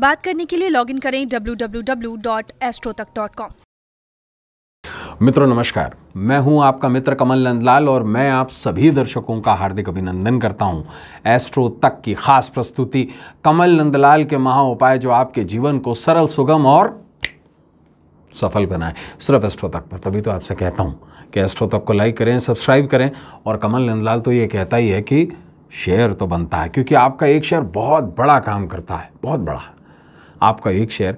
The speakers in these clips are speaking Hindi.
बात करने के लिए लॉगिन करें www.astrotak.com मित्रों नमस्कार मैं हूं आपका मित्र कमल नंदलाल और मैं आप सभी दर्शकों का हार्दिक अभिनंदन करता हूं एस्ट्रो तक की खास प्रस्तुति कमल नंदलाल के महा उपाय जो आपके जीवन को सरल सुगम और सफल बनाए सिर्फ एस्ट्रो तक पर तभी तो आपसे कहता हूं कि एस्ट्रो तक को लाइक करें सब्सक्राइब करें और कमल नंदलाल तो ये कहता ही है कि शेयर तो बनता है क्योंकि आपका एक शेयर बहुत बड़ा काम करता है बहुत बड़ा आपका एक शेयर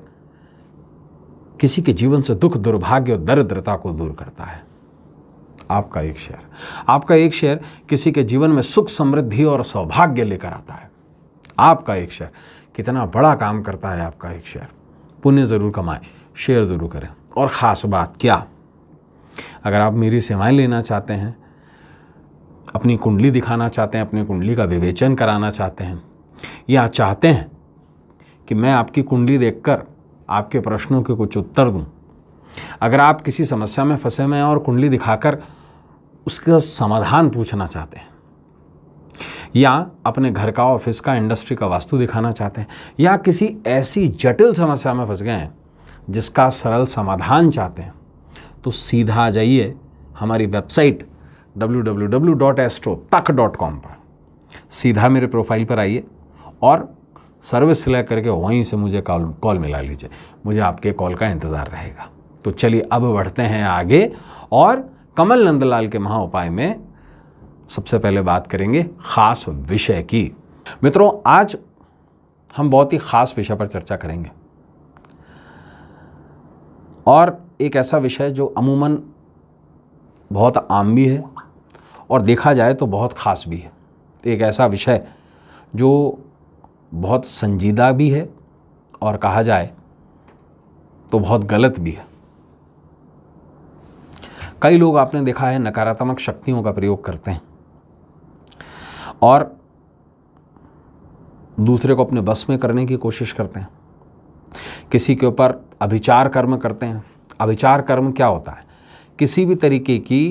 किसी के जीवन से दुख दुर्भाग्य और दरिद्रता को दूर करता है आपका एक शेयर आपका एक शेयर किसी के जीवन में सुख समृद्धि और सौभाग्य लेकर आता है आपका एक शेयर कितना बड़ा काम करता है आपका एक शेयर पुण्य ज़रूर कमाएं शेयर ज़रूर करें और ख़ास बात क्या अगर आप मेरी सेवाएं लेना चाहते हैं अपनी कुंडली दिखाना चाहते हैं अपनी कुंडली का विवेचन कराना चाहते हैं या चाहते हैं कि मैं आपकी कुंडली देखकर आपके प्रश्नों के कुछ उत्तर दूँ अगर आप किसी समस्या में फंसे हुए हैं और कुंडली दिखाकर उसका समाधान पूछना चाहते हैं या अपने घर का ऑफिस का इंडस्ट्री का वास्तु दिखाना चाहते हैं या किसी ऐसी जटिल समस्या में फंस गए हैं जिसका सरल समाधान चाहते हैं तो सीधा आ जाइए हमारी वेबसाइट डब्ल्यू पर सीधा मेरे प्रोफाइल पर आइए और सर्विस सिलेक्ट करके वहीं से मुझे कॉल कॉल मिला लीजिए मुझे आपके कॉल का इंतज़ार रहेगा तो चलिए अब बढ़ते हैं आगे और कमल नंदलाल के महा उपाय में सबसे पहले बात करेंगे ख़ास विषय की मित्रों आज हम बहुत ही ख़ास विषय पर चर्चा करेंगे और एक ऐसा विषय जो अमूमन बहुत आम भी है और देखा जाए तो बहुत ख़ास भी है एक ऐसा विषय जो बहुत संजीदा भी है और कहा जाए तो बहुत गलत भी है कई लोग आपने देखा है नकारात्मक शक्तियों का प्रयोग करते हैं और दूसरे को अपने बस में करने की कोशिश करते हैं किसी के ऊपर अभिचार कर्म करते हैं अभिचार कर्म क्या होता है किसी भी तरीके की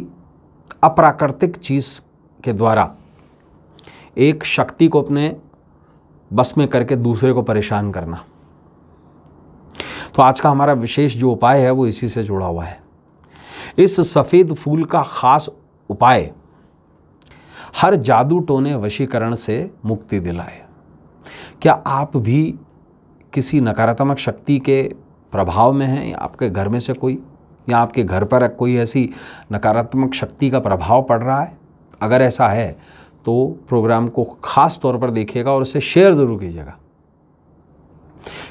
अप्राकृतिक चीज़ के द्वारा एक शक्ति को अपने बस में करके दूसरे को परेशान करना तो आज का हमारा विशेष जो उपाय है वो इसी से जुड़ा हुआ है इस सफ़ेद फूल का ख़ास उपाय हर जादू टोने वशीकरण से मुक्ति दिलाए क्या आप भी किसी नकारात्मक शक्ति के प्रभाव में हैं या आपके घर में से कोई या आपके घर पर कोई ऐसी नकारात्मक शक्ति का प्रभाव पड़ रहा है अगर ऐसा है तो प्रोग्राम को ख़ास तौर पर देखिएगा और उसे शेयर ज़रूर कीजिएगा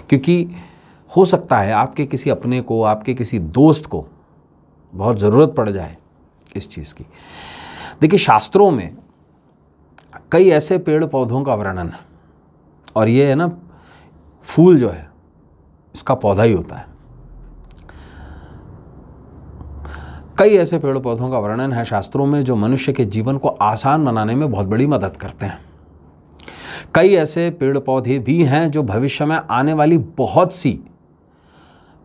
क्योंकि हो सकता है आपके किसी अपने को आपके किसी दोस्त को बहुत ज़रूरत पड़ जाए इस चीज़ की देखिए शास्त्रों में कई ऐसे पेड़ पौधों का वर्णन है और ये है ना फूल जो है इसका पौधा ही होता है कई ऐसे पेड़ पौधों का वर्णन है शास्त्रों में जो मनुष्य के जीवन को आसान बनाने में बहुत बड़ी मदद करते हैं कई ऐसे पेड़ पौधे भी हैं जो भविष्य में आने वाली बहुत सी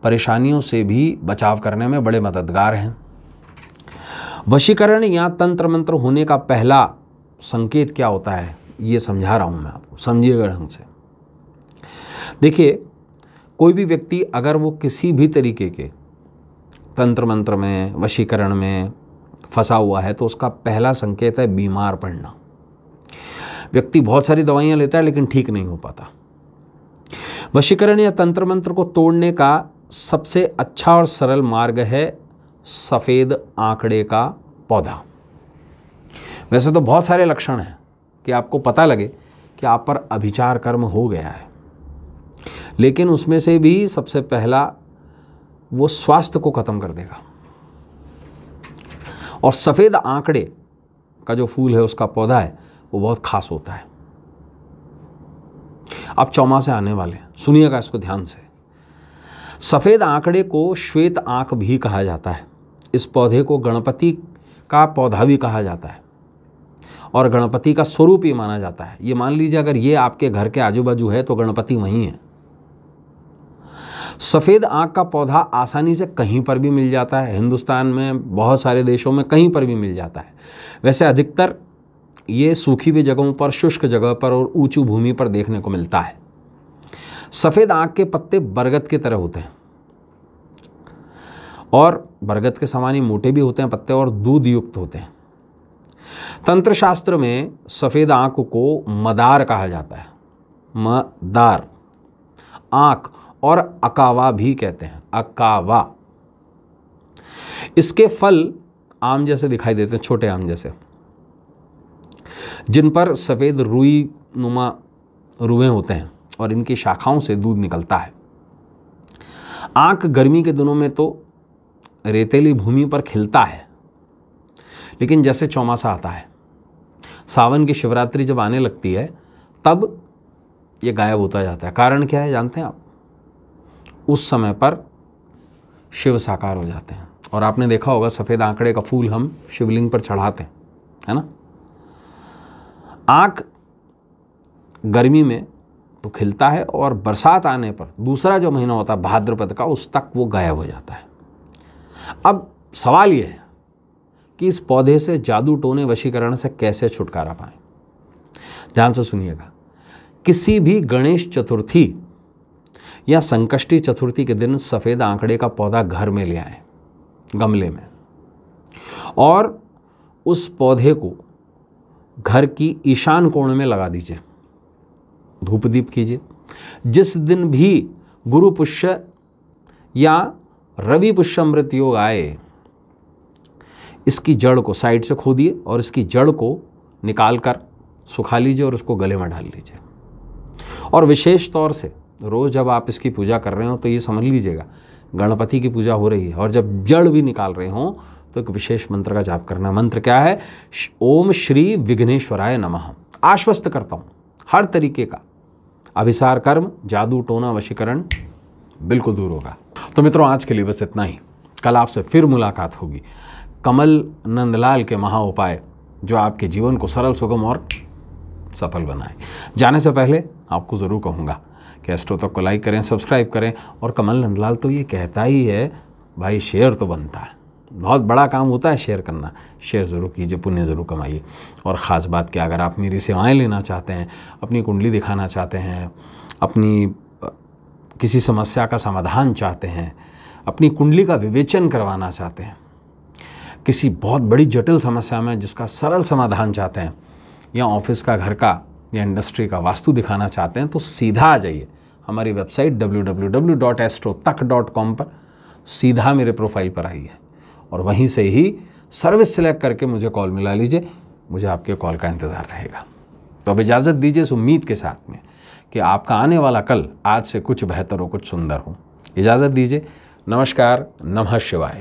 परेशानियों से भी बचाव करने में बड़े मददगार हैं वशीकरण या तंत्र मंत्र होने का पहला संकेत क्या होता है ये समझा रहा हूँ मैं आपको समझिएगा ढंग से देखिए कोई भी व्यक्ति अगर वो किसी भी तरीके के तंत्र मंत्र में वशीकरण में फंसा हुआ है तो उसका पहला संकेत है बीमार पड़ना व्यक्ति बहुत सारी दवाइयाँ लेता है लेकिन ठीक नहीं हो पाता वशीकरण या तंत्र मंत्र को तोड़ने का सबसे अच्छा और सरल मार्ग है सफ़ेद आंकड़े का पौधा वैसे तो बहुत सारे लक्षण हैं कि आपको पता लगे कि आप पर अभिचार कर्म हो गया है लेकिन उसमें से भी सबसे पहला वो स्वास्थ्य को ख़त्म कर देगा और सफ़ेद आंकड़े का जो फूल है उसका पौधा है वो बहुत खास होता है अब चौमासे आने वाले हैं सुनिएगा इसको ध्यान से सफ़ेद आंकड़े को श्वेत आंख भी कहा जाता है इस पौधे को गणपति का पौधा भी कहा जाता है और गणपति का स्वरूप ही माना जाता है ये मान लीजिए अगर ये आपके घर के आजू बाजू है तो गणपति वहीं है सफ़ेद आँख का पौधा आसानी से कहीं पर भी मिल जाता है हिंदुस्तान में बहुत सारे देशों में कहीं पर भी मिल जाता है वैसे अधिकतर ये सूखी हुई जगहों पर शुष्क जगह पर और ऊंची भूमि पर देखने को मिलता है सफ़ेद आँख के पत्ते बरगद की तरह होते हैं और बरगद के समान ही मोटे भी होते हैं पत्ते और दूध युक्त होते हैं तंत्र शास्त्र में सफ़ेद आँख को मदार कहा जाता है मदार आँख और अकावा भी कहते हैं अकावा इसके फल आम जैसे दिखाई देते हैं छोटे आम जैसे जिन पर सफ़ेद रुई नुमा रुएँ होते हैं और इनकी शाखाओं से दूध निकलता है आँख गर्मी के दिनों में तो रेतीली भूमि पर खिलता है लेकिन जैसे चौमासा आता है सावन की शिवरात्रि जब आने लगती है तब ये गायब होता जाता है कारण क्या है जानते हैं आप उस समय पर शिव साकार हो जाते हैं और आपने देखा होगा सफ़ेद आंकड़े का फूल हम शिवलिंग पर चढ़ाते हैं है ना आंख गर्मी में तो खिलता है और बरसात आने पर दूसरा जो महीना होता है भाद्रपद का उस तक वो गायब हो जाता है अब सवाल ये है कि इस पौधे से जादू टोने वशीकरण से कैसे छुटकारा पाएं ध्यान से सुनिएगा किसी भी गणेश चतुर्थी या संकष्टी चतुर्थी के दिन सफ़ेद आंकड़े का पौधा घर में ले आए गमले में और उस पौधे को घर की ईशान कोण में लगा दीजिए धूप दीप कीजिए जिस दिन भी गुरु पुष्य या रवि पुष्य अमृत योग आए इसकी जड़ को साइड से खोदिए और इसकी जड़ को निकाल कर सुखा लीजिए और उसको गले में डाल लीजिए और विशेष तौर से रोज़ जब आप इसकी पूजा कर रहे हो तो ये समझ लीजिएगा गणपति की पूजा हो रही है और जब जड़ भी निकाल रहे हों तो एक विशेष मंत्र का जाप करना मंत्र क्या है ओम श्री विघ्नेश्वराय नमः आश्वस्त करता हूँ हर तरीके का अभिसार कर्म जादू टोना वशीकरण बिल्कुल दूर होगा तो मित्रों आज के लिए बस इतना ही कल आपसे फिर मुलाकात होगी कमल नंदलाल के महा उपाय जो आपके जीवन को सरल सुगम और सफल बनाए जाने से पहले आपको ज़रूर कहूँगा कैस्टो तक को लाइक करें सब्सक्राइब करें और कमल नंदलाल तो ये कहता ही है भाई शेयर तो बनता है बहुत बड़ा काम होता है शेयर करना शेयर ज़रूर कीजिए पुण्य ज़रूर कमाइए और ख़ास बात कि अगर आप मेरी सेवाएँ लेना चाहते हैं अपनी कुंडली दिखाना चाहते हैं अपनी किसी समस्या का समाधान चाहते हैं अपनी कुंडली का विवेचन करवाना चाहते हैं किसी बहुत बड़ी जटिल समस्या में जिसका सरल समाधान चाहते हैं या ऑफिस का घर का या इंडस्ट्री का वास्तु दिखाना चाहते हैं तो सीधा आ जाइए हमारी वेबसाइट www.astrotech.com पर सीधा मेरे प्रोफाइल पर आइए और वहीं से ही सर्विस सेलेक्ट करके मुझे कॉल मिला लीजिए मुझे आपके कॉल का इंतज़ार रहेगा तो अब इजाज़त दीजिए इस उम्मीद के साथ में कि आपका आने वाला कल आज से कुछ बेहतर हो कुछ सुंदर हो इजाज़त दीजिए नमस्कार नमः शिवाय